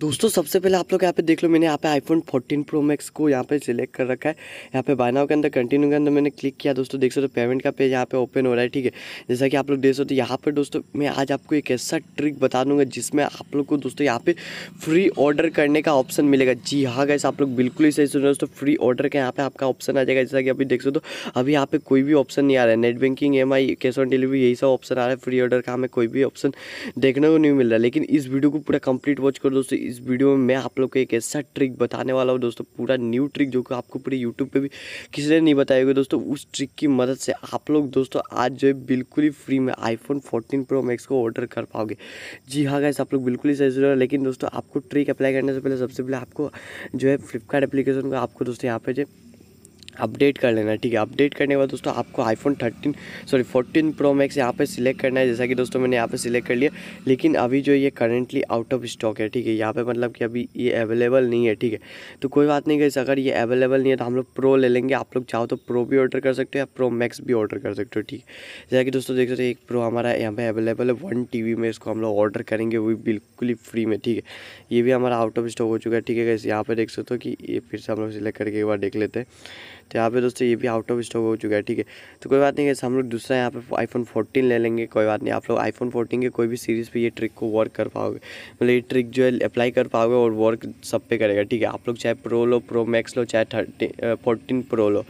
दोस्तों सबसे पहले आप लोग यहाँ पे देख लो मैंने यहाँ पे आईफोन 14 प्रो मैक्स को यहाँ पे सिलेक्ट कर रखा है यहाँ पे बायनाव के अंदर कंटिन्यू के अंदर मैंने क्लिक किया दोस्तों देख सकते हो तो पेमेंट का पेज यहाँ पे ओपन हो रहा है ठीक है जैसा कि आप लोग देख सकते हो तो यहाँ पर दोस्तों मैं आज आपको एक ऐसा ट्रिक बता दूंगा जिसमें आप लोग को दोस्तों यहाँ पे फ्री ऑर्डर करने का ऑप्शन मिलेगा जी हाँ गैस आप लोग बिल्कुल ही सही सुन रहे हो दोस्तों फ्री ऑर्डर का यहाँ पे आपका ऑप्शन आ जाएगा जैसा कि अभी देख सकते हो अभी यहाँ पे कोई भी ऑप्शन नहीं आ रहा है net banking M cash on delivery यही सब ऑप्शन आ रहा है फ्री ऑर्डर का हमें कोई भी ऑप्शन देखने को नहीं मिल रहा लेकिन इस वीडियो को पूरा कंप्लीट वॉच करो दोस्तों इस वीडियो में मैं आप लोग को एक ऐसा ट्रिक बताने वाला हूँ दोस्तों पूरा न्यू ट्रिक जो कि आपको पूरे यूट्यूब पे भी किसी ने नहीं बताया होगा दोस्तों उस ट्रिक की मदद से आप लोग दोस्तों आज जो है बिल्कुल ही फ्री में आईफोन फोर्टीन प्रो मैक्स को ऑर्डर कर पाओगे जी हाँ गैस आप लोग बिल्कुल ही सही जरूर लेकिन दोस्तों आपको ट्रिक अप्लाई करने से पहले सबसे पहले आपको जो है फ्लिपकार्ट एप्लीकेशन को आपको दोस्तों यहाँ पे जो अपडेट कर लेना ठीक है अपडेट करने के बाद दोस्तों आपको आईफोन 13 सॉरी 14 प्रो मैक्स यहाँ पे सिलेक्ट करना है जैसा कि दोस्तों मैंने यहाँ पे सिलेक्ट कर लिया लेकिन अभी जो ये करंटली आउट ऑफ स्टॉक है ठीक है यहाँ पे मतलब कि अभी ये अवेलेबल नहीं है ठीक है तो कोई बात नहीं कैसे अगर ये अवेलेबल नहीं है तो हम लोग प्रो ले लेंगे आप लोग चाहो तो प्रो भी ऑर्डर कर सकते हो या प्रो मैक्स भी ऑर्डर कर सकते हो ठीक है जैसा कि दोस्तों देख सकते एक प्रो हमारा यहाँ पर अवेलेबल है वन टी में इसको हम लोग ऑर्डर करेंगे वो बिल्कुल ही फ्री में ठीक है ये भी हमारा आउट ऑफ स्टॉक हो चुका है ठीक है कैसे यहाँ पर देख सकते हो कि ये फिर से हम लोग सिलेक्ट करके एक बार देख लेते हैं तो यहाँ पे दोस्तों ये भी आउट ऑफ स्टॉक हो चुका है ठीक है तो कोई बात नहीं कैसे हम लोग दूसरा यहाँ पे आईफोन 14 ले लेंगे कोई बात नहीं आप लोग आईफोन 14 के कोई भी सीरीज़ पे ये ट्रिक को वर्क कर पाओगे मतलब ये ट्रिक जो है अप्लाई कर पाओगे और वर्क सब पे करेगा ठीक है आप लोग चाहे प्रो लो प्रो मैक्स लो चाहे थर्टीन फोर्टीन प्रो लो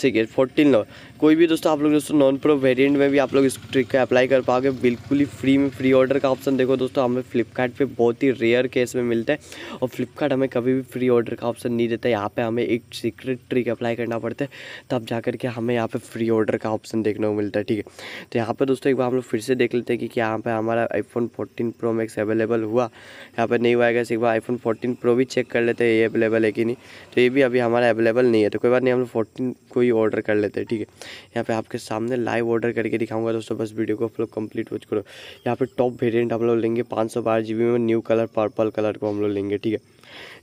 ठीक है फोर्टीन लो कोई भी दोस्तों आप लोग दोस्तों नॉन प्रो वेरियंट में भी आप लोग इस ट्रिक का अप्लाई कर पाओगे बिल्कुल ही फ्री में फ्री ऑर्डर का ऑप्शन देखो दोस्तों हमें फ्लिपकार्ट बहुत ही रेयर केस में मिलता है और फ्लिपकार्ट हमें कभी भी फ्री ऑर्डर का ऑप्शन नहीं देता है यहाँ पर हमें एक सीक्रेट ट्रिक अप्लाई करना पड़ता है तब जा करके हमें यहाँ पे फ्री ऑर्डर का ऑप्शन देखने को मिलता है ठीक है तो यहाँ पर दोस्तों एक बार हम लोग फिर से देख लेते हैं कि क्या यहाँ पर हमारा iPhone fourteen pro max available हुआ यहाँ पर नहीं हुआ है एक बार आईफोन फोर्टीन प्रो भी चेक कर लेते हैं ये अवेलेबल है कि नहीं तो ये भी अभी हमारा अवेलेबल नहीं है तो कोई बात नहीं हम लोग फोर्टीन को ही ऑर्डर कर लेते हैं ठीक है यहाँ पर आपके सामने लाइव ऑर्डर करके दिखाऊंगा दोस्तों बस वीडियो को आप लोग कंप्लीट वॉच करो यहाँ पर टॉप वेरियंट हम लोग लेंगे पाँच सौ बारह जी बी में न्यू कलर पर्पल कलर को हम लोग लेंगे ठीक है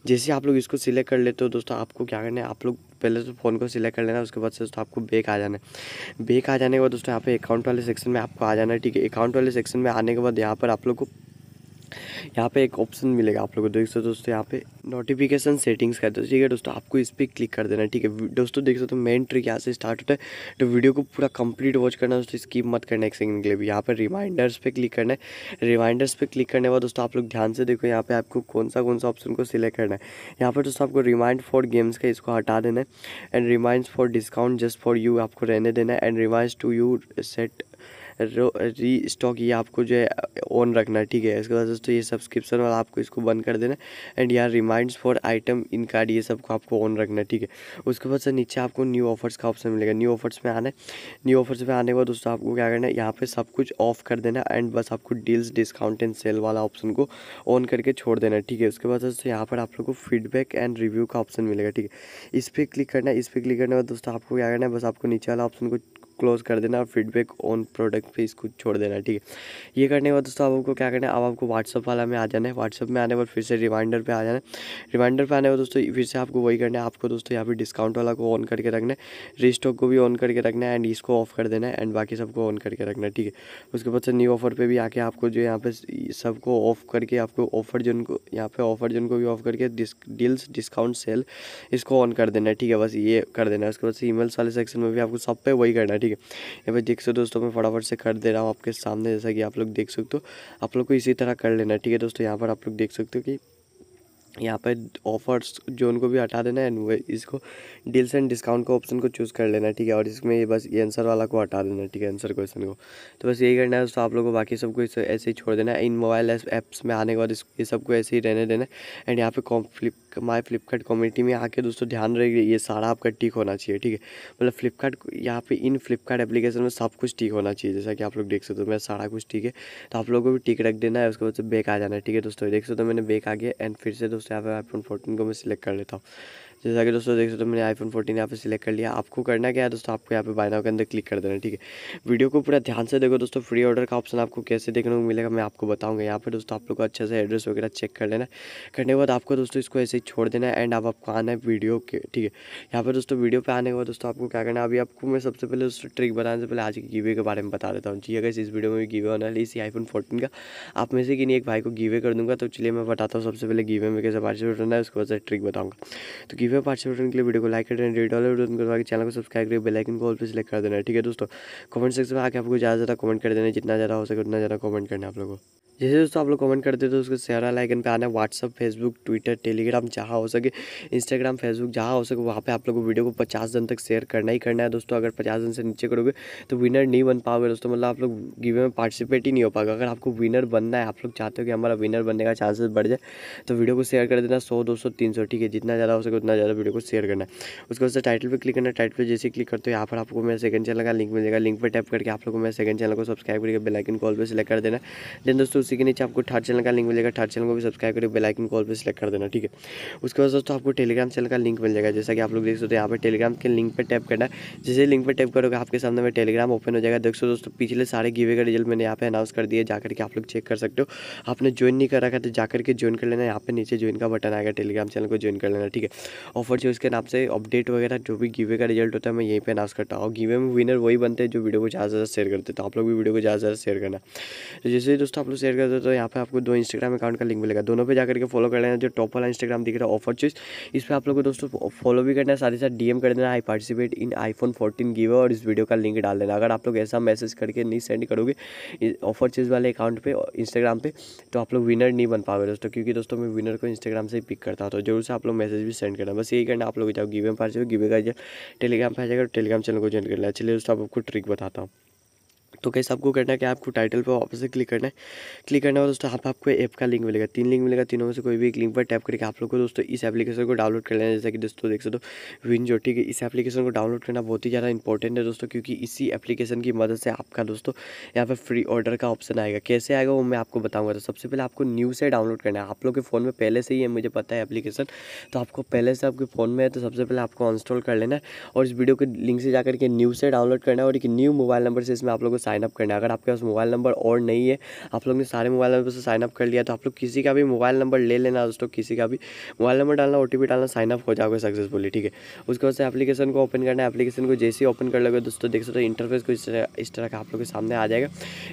जैसे आप लोग इसको सिलेक्ट कर लेते हो दोस्तों आपको क्या करना है आप लोग पहले तो फ़ोन को सिलेक्ट कर लेना उसके बाद से दोस्तों आपको बैक आ जाना है बैक आ जाने के बाद दोस्तों यहाँ पे अकाउंट वाले सेक्शन में आपको आ जाना है ठीक है अकाउंट वाले सेक्शन में आने के बाद यहाँ पर आप लोग को यहाँ पे एक ऑप्शन मिलेगा आप लोगों को देख सकते हो दोस्तों यहाँ पे नोटिफिकेशन सेटिंग्स का दोस्तों ठीक है दोस्तों आपको इस पर क्लिक कर देना ठीक है दोस्तों देख सकते हो मेन ट्रिक यहाँ से स्टार्ट होता है तो वीडियो को पूरा कंप्लीट वॉच करना दोस्तों स्कीप मत करना एक सेकंड के लिए भी यहाँ पर रिमाइंडर्स पे क्लिक करना है रिमाइंडर्स पे क्लिक करने के बाद दोस्तों आप लोग ध्यान से देखो यहाँ पे आपको कौन सा कौन सा ऑप्शन को सिलेक्ट करना है यहाँ पर दोस्तों आपको रिमाइंड फॉर गेम्स का इसको हटा देना है and remind for discount just for you आपको रहने देना है and remind to you set row restock ये आपको जो है ऑन रखना है ठीक है इसके बाद दोस्तों ये सब्सक्रिप्शन वाला आपको इसको बंद कर देना एंड यहाँ remind for item in card ये सबको आपको ऑन रखना ठीक है उसके बाद सर नीचे आपको न्यू ऑफर्स का ऑप्शन मिलेगा न्यू ऑफर्स में आना है न्यू ऑफर्स में आने के बाद दोस्तों आपको क्या करना है यहाँ पर सब कुछ ऑफ कर देना एंड बस आपको डील्स डिस्काउंट एंड सेल वाला ऑप्शन को ऑन करके छोड़ देना ठीक है उसके बाद दोस्तों यहाँ पर आप लोग को फीडबैक एंड रिव्यू का ऑप्शन मिलेगा ठीक है इस पर क्लिक करना है इस पर क्लिक करने के बाद दोस्तों आपको क्या करना है बस आपको नीचे वाला ऑप्शन को क्लोज कर देना और फीडबैक ऑन प्रोडक्ट पे इसको छोड़ देना ठीक है ये करने के बाद दोस्तों आपको क्या करना है अब आपको व्हाट्सअप वाला में आ जाना है व्हाट्सअप में आने पर फिर से रिमाइंडर पर आ जाना है रिमाइंडर पर आने पर दोस्तों फिर से आपको वही करना है आपको दोस्तों यहाँ पर डिस्काउंट वाला को ऑन करके रखना है रिस्टॉक को भी ऑन करके रखना है एंड इसको ऑफ कर देना है एंड बाकी सबको ऑन करके रखना है ठीक है उसके बाद से न्यू ऑफर पर भी आके आपको जो यहाँ पे सबको ऑफ करके आपको ऑफर जोन को यहाँ पे ऑफर जोन को भी ऑफ करके डील्स डिस्काउंट सेल इसको ऑन कर देना है ठीक है बस ये कर देना है उसके बाद से ईमेल्स वाले सेक्शन में भी आपको सब पे वही करना है ठीक है ठीक है यहाँ पर देख सकते हो दोस्तों मैं फटाफट से कर दे रहा हूँ आपके सामने जैसा कि आप लोग देख सकते हो आप लोग को इसी तरह कर लेना है ठीक है दोस्तों यहाँ पर आप लोग देख सकते हो कि यहाँ पर ऑफर्स जो उनको भी हटा देना है इसको डील्स एंड डिस्काउंट का ऑप्शन को चूज़ कर लेना है ठीक है और इसमें ये बस ये आंसर वाला को हटा देना है ठीक है आंसर क्वेश्चन को तो बस यही करना है दोस्तों आप लोगों को बाकी सब कुछ ऐसे ही छोड़ देना है इन मोबाइल ऐप्स में आने के बाद ये सबको ऐसे ही रहने देना है एंड यहाँ पर कॉम्फ्लिक माई फ्लिपकार्ट कम्युनिटी में आके दोस्तों ध्यान रहे ये सारा आपका टिक होना चाहिए ठीक है मतलब फ्लिपकार्ट यहाँ पे इन फ्लिपकार्ट एप्लीकेशन में सब कुछ टिक होना चाहिए जैसा कि आप लोग देख सकते हो मेरा सारा कुछ ठीक है तो आप लोगों को भी टिक रख देना है उसके बाद से बेक आ जाना है ठीक है दोस्तों देख सकते हो मैंने बेक आ गया एंड फिर से दोस्तों यहाँ पे आईफोन फोर्टीन को मैं सिलेक्ट कर लेता हूँ जैसा कि दोस्तों देख सकते हो मैंने आईफोन फोर्टीन यहाँ पे सिलेक्ट कर लिया आपको करना क्या है दोस्तों आपको यहाँ पे बाय नाउ के अंदर क्लिक कर देना ठीक है वीडियो को पूरा ध्यान से देखो दोस्तों फ्री ऑर्डर का ऑप्शन आपको कैसे देखने को मिलेगा मैं आपको बताऊँगा यहाँ पर दोस्तों आप लोग को अच्छे से एड्रेस वगैरह चेक कर लेना करने के बाद आपको दोस्तों इसको ऐसे ही छोड़ देना है एंड अब आपको आना है वीडियो के ठीक है यहाँ पर दोस्तों वीडियो पर आने के बाद दोस्तों आपको क्या करना है अभी आपको मैं सबसे पहले दोस्तों ट्रिक बताने से पहले आज की गीवे के बारे में बता देता हूँ जी अगर इस वीडियो में भी होना है इसी फोन फोर्टीन का आप में से कि नहीं एक भाई को गीवे कर दूंगा तो चलिए मैं बताता हूँ सबसे पहले गीवे में कैसे पार्टिसिपेट करना है उसके बाद ट्रिक बताऊँगा तो में पार्टिसिपेट के लिए वीडियो को लाइक कर वाले वीडियो चैनल को सब्सक्राइब करके बेलाइकन को ऑल पे सिलेक्ट कर देना ठीक है दोस्तों कमेंट सेक्शन में आके आपको ज़्यादा ज़्यादा कमेंट कर देना जितना ज़्यादा हो सके उतना ज़्यादा कमेंट करना आप लोगों को जैसे दोस्तों आप लोग कमेंट करते हो तो उसको शेयर वाला आइकन पे आना है व्हाट्सअप फेसबुक ट्विटर टेलीग्राम जहाँ हो सके इंस्टाग्राम फेसबुक जहाँ हो सके वहाँ पे आप लोग को वीडियो को पचास जन तक शेयर करना ही करना है दोस्तों अगर पचास जन से नीचे करोगे तो विनर नहीं बन पाओगे दोस्तों मतलब आप लोग गिवे में पार्टिसिपेट ही नहीं हो पाएगा अगर आपको विनर बनना है आप लोग चाहते हो कि हमारा विनर बनने का चांसेस बढ़ जाए तो वीडियो को शेयर कर देना सौ दो सौ तीन सौ ठीक है जितना ज़्यादा हो सके उतना ज़्यादा वीडियो को शेयर करना है उसके बाद टाइटल पर क्लिक करना टाइटल पर जैसे क्लिक करते हो यहाँ पर आपको मेरा सेकंड चैनल का लिंक मिलेगा लिंक पर टैप करके आप लोग को मेरे सेकंड चैनल को सब्सक्राइब करके बेलाइकन कॉल पर सेलेक्ट कर देना देन दोस्तों उसी के नीचे आपको थर्ड चैनल का लिंक मिलेगा थर्ड चैनल को भी सब्सक्राइब करके बेलाइकिन कॉल पर सिलेक्ट कर देना ठीक है उसके बाद दोस्तों आपको टेलीग्राम चैनल का लिंक मिल जाएगा जैसा कि आप लोग देख सकते हो यहाँ पर टेलीग्राम के लिंक पर टैप करना जैसे लिंक पर टैप करोगे आपके सामने में टेलीग्राम ओपन हो जाएगा देख सो दोस्तों पिछले सारे गिवे का रिजल्ट मैंने यहाँ पर अनाउंस कर दिया जाकर के आप लोग चेक कर सकते हो आपने ज्वाइन नहीं कर रखा तो जाकर के ज्वाइन कर लेना यहाँ पर नीचे ज्वाइन का बटन आएगा टेलीग्राम चैनल को ज्वाइन कर लेना ठीक है ऑफर जो उसके नाम से अपडेट वगैरह जो भी गिवे का रिजल्ट होता है मैं यहीं पर अनाउंस करता हूँ गिवे में विनर वही बनते हैं जो वीडियो को ज़्यादा से ज़्यादा शेयर करते तो आप लोग भी वीडियो को ज़्यादा से ज़्यादा शेयर करना तो जैसे दोस्तों आप लोग शेयर करते हो तो यहाँ पे आपको दो इंस्टाग्राम अकाउंट का लिंक मिलेगा दोनों पे जाकर के फॉलो कर लेना जो टॉप वाला इंस्टाग्राम दिख रहा है ऑफर चॉइस इस पर आप लोगों को दोस्तों फॉलो भी करना है साथ ही साथ डीएम कर देना I participate in iPhone fourteen giveaway और इस वीडियो का लिंक डाल देना अगर आप लोग ऐसा मैसेज करके नहीं सेंड करोगे ऑफर चीज़ वाले अकाउंट पर इंस्टाग्राम पे तो आप लोग विनर नहीं बन पाओगे दोस्तों क्योंकि दोस्तों मैं विनर को इंस्टाग्राम से पिक करता हूँ तो जरूर से आप लोग मैसेज भी सेंड करना बस यही करना आप लोग जाओ गिवे में गिवे का टेलीग्राम पर आ जाएगा टेलीग्राम तो चैनल को ज्वाइन कर लेना चलिए दोस्तों आपको ट्रिक बताता हूँ तो कैसे आपको करना है कि आपको टाइटल पर वापस से क्लिक करना है क्लिक करना होगा दोस्तों आप आपको ऐप का लिंक मिलेगा तीन लिंक मिलेगा तीनों में से कोई भी एक लिंक पर टैप करके आप लोग को दोस्तों इस एप्लीकेशन को डाउनलोड कर लेना है कि दोस्तों देख सकते हो विन जो ठीक है इस एप्लीकेशन को डाउनलोड करना बहुत ही ज़्यादा इंपॉर्टेंट है दोस्तों क्योंकि इसी एप्लीकेशन की मदद से आपका दोस्तों यहाँ पर फ्री ऑर्डर का ऑप्शन आएगा कैसे आएगा वो मैं आपको बताऊँगा तो सबसे पहले आपको न्यू से डाउनलोड करना है आप लोग के फ़ोन में पहले से ही है मुझे पता है एप्लीकेशन तो आपको पहले से आपके फ़ोन में है तो सबसे पहले आपको इंस्टॉल कर लेना है और इस वीडियो के लिंक से जा करके न्यू से डाउनलोड करना है और एक न्यू मोबाइल नंबर से इसमें आप लोगों को साइनअप करना है अगर आपके पास मोबाइल नंबर और नहीं है आप लोग ने सारे मोबाइल नंबर से साइनअप कर लिया तो आप लोग किसी का भी मोबाइल नंबर ले लेना दोस्तों किसी का भी मोबाइल नंबर डालना ओ डालना साइनअप हो जाओगे सक्सेसफुली ठीक है उसके बाद से एप्लीकेशन को ओपन करना है एप्लीकेशन को जैसे ही ओपन कर लोगे दोस्तों देख सकते इंटरफेस को इस तरह इस तरह का आप लोग के सामने आ जाएगा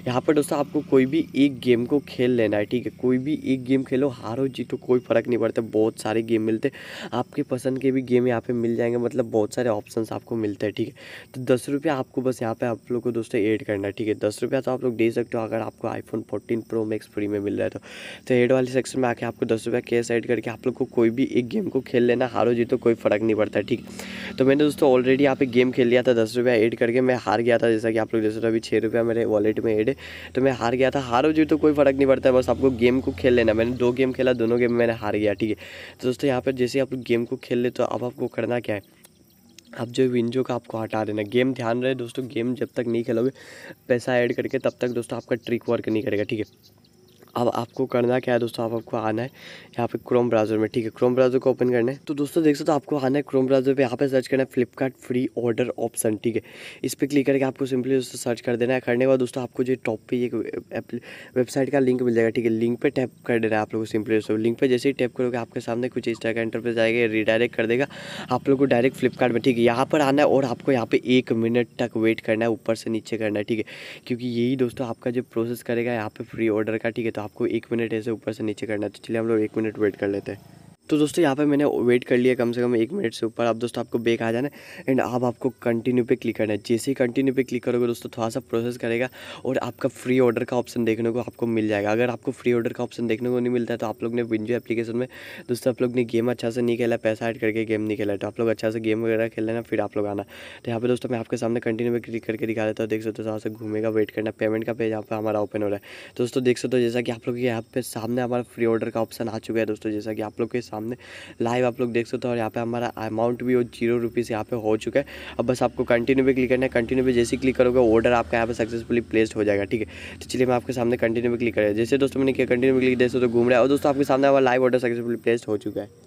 यहाँ पर दोस्तों आपको कोई भी एक गेम को खेल लेना है ठीक है कोई भी एक गेम खेलो हारो जीतो कोई फ़र्क नहीं पड़ता बहुत सारे गेम मिलते आपके पसंद के भी गेम यहाँ पे मिल जाएंगे मतलब बहुत सारे ऑप्शंस आपको मिलते हैं ठीक है तो दस रुपया आपको बस यहाँ पे आप लोग को दोस्तों ऐड करना है ठीक है दस रुपया तो आप लोग दे सकते हो अगर आपको iPhone fourteen pro max free में मिल रहा है तो तो हेड वाले सेक्शन में आके आपको दस रुपया कैश ऐड करके आप लोग को कोई भी एक गेम को खेल लेना हारो तो कोई फ़र्क नहीं पड़ता ठीक तो मैंने दोस्तों ऑलरेडी यहाँ पे गेम खेल लिया था दस रुपया एड करके मैं हार गया था जैसा कि आप लोग जैसे अभी छः रुपया मेरे वॉलेट में एड है तो मैं हार गया था हारो जी तो कोई फ़र्क नहीं पड़ता बस आपको गेम को खेल लेना मैंने दो गेम खेला दोनों गेम मैंने हार गया ठीक है तो दोस्तों यहाँ पर जैसे आप लोग गेम को खेल ले तो अब आपको करना क्या है अब जो विंजो का आपको हटा देना गेम ध्यान रहे दोस्तों गेम जब तक नहीं खेलोगे पैसा ऐड करके तब तक दोस्तों आपका ट्रिक वर्क नहीं करेगा ठीक है अब आपको करना क्या है दोस्तों आप आपको आना है यहाँ पे क्रोम ब्राउज़र में ठीक है क्रोम ब्राउज़र को ओपन करना है तो दोस्तों देख सकते हो आपको आना है क्रोम ब्राउज़र पे यहाँ पे सर्च करना है फ्लिपकार्ट फ्री ऑर्डर ऑप्शन ठीक है इस पर क्लिक करके आपको सिंपली दोस्तों सर्च कर देना है करने के बाद दोस्तों आपको जो टॉप पे एक वेबसाइट का लिंक मिल जाएगा ठीक है लिंक पर टैप कर देना है आप लोग को सिंपली दोस्तों लिंक पर जैसे ही टैप करोगे आपके सामने कुछ इस तरह का इंटरफेस रिडायरेक्ट कर देगा आप लोग को डायरेक्ट फ्लिपकार्ट में ठीक है यहाँ पर आना है और आपको यहाँ पर एक मिनट तक वेट करना है ऊपर से नीचे करना है ठीक है क्योंकि यही दोस्तों आपका जो प्रोसेस करेगा यहाँ पर फ्री ऑर्डर का ठीक है तो आपको एक मिनट ऐसे ऊपर से नीचे करना है तो चलिए हम लोग एक मिनट वेट कर लेते हैं तो दोस्तों यहाँ पे मैंने वेट कर लिया कम से कम एक मिनट से ऊपर अब दोस्तों आपको बेक आ जाना है एंड अब आपको कंटिन्यू पे क्लिक करना है जैसे ही कंटिन्यू पे क्लिक करोगे दोस्तों थोड़ा सा प्रोसेस करेगा और आपका फ्री ऑर्डर का ऑप्शन देखने को आपको मिल जाएगा अगर आपको फ्री ऑर्डर का ऑप्शन देखने को नहीं मिलता है तो आप लोग ने विंजो एप्लीकेशन में दोस्तों आप लोग ने गेम अच्छा से नहीं खेला पैसा ऐड करके गेम नहीं खेला तो आप लोग अच्छा से गेम वगैरह खेल लेना फिर आप लोग आना तो यहाँ पर दोस्तों मैं आपके सामने कंटिन्यू पर क्लिक करके दिखा देता हूँ देख सकते हो थोड़ा सा घूमेगा वेट करना पेमेंट का पेज यहाँ पर हमारा ओपन हो रहा है दोस्तों देख सकते हो जैसा कि आप लोग के यहाँ पे सामने हमारा फ्री ऑर्डर का ऑप्शन आ चुका है दोस्तों जैसा कि आप लोग के सामने लाइव आप लोग देख सकते हो और यहाँ पे हमारा अमाउंट भी वो जीरो रुपीज़ यहाँ पे हो चुका है अब बस आपको कंटिन्यू पे क्लिक करना है कंटिन्यू पे जैसे ही क्लिक करोगे ऑर्डर आपका यहाँ पे सक्सेसफुली प्लेस हो जाएगा ठीक है तो चलिए मैं आपके सामने कंटिन्यू पे क्लिक कर जैसे दोस्तों मैंने किया कंटिन्यू पे क्लिक देख सकते घूम रहा है और दोस्तों आपके सामने हमारा लाइव ऑर्डर सक्सेसफुली प्लेस हो चुका है